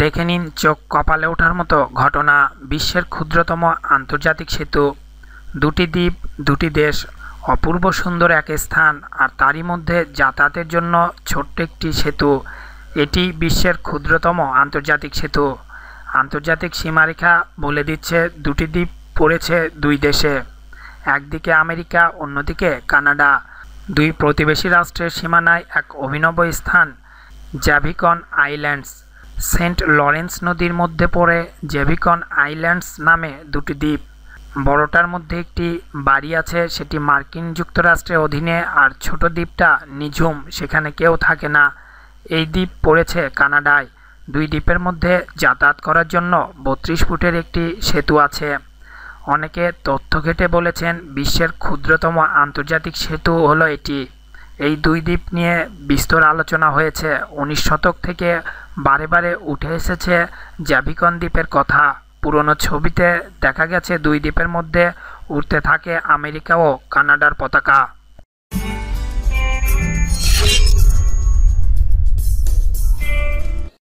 দেখে নিন চোখ কপালে ওঠার মতো ঘটনা বিশ্বের ক্ষুদ্রতম আন্তর্জাতিক সেতু দুটি দ্বীপ দুটি দেশ অপূর্ব সুন্দর এক স্থান আর তারই মধ্যে যাতায়াতের জন্য ছোট্ট একটি সেতু এটি বিশ্বের ক্ষুদ্রতম আন্তর্জাতিক সেতু আন্তর্জাতিক সীমারেখা বলে দিচ্ছে দুটি দ্বীপ পড়েছে দুই দেশে একদিকে আমেরিকা অন্যদিকে কানাডা দুই প্রতিবেশী রাষ্ট্রের সীমানায় এক অভিনব স্থান জ্যাভিকন আইল্যান্ডস সেন্ট লরেন্স নদীর মধ্যে পড়ে জেভিকন আইল্যান্ডস নামে দুটি দ্বীপ বড়টার মধ্যে একটি বাড়ি আছে সেটি মার্কিন যুক্তরাষ্ট্রের অধীনে আর ছোট দ্বীপটা নিঝুম সেখানে কেউ থাকে না এই দ্বীপ পড়েছে কানাডায় দুই দ্বীপের মধ্যে যাতায়াত করার জন্য বত্রিশ ফুটের একটি সেতু আছে অনেকে তথ্য ঘেটে বলেছেন বিশ্বের ক্ষুদ্রতম আন্তর্জাতিক সেতু হলো এটি এই দুই দ্বীপ নিয়ে বিস্তর আলোচনা হয়েছে উনিশ শতক থেকে বারে বারে উঠে এসেছে জ্যাভিকন দ্বীপের কথা পুরনো ছবিতে দেখা গেছে দুই দ্বীপের মধ্যে উঠতে থাকে আমেরিকা ও কানাডার পতাকা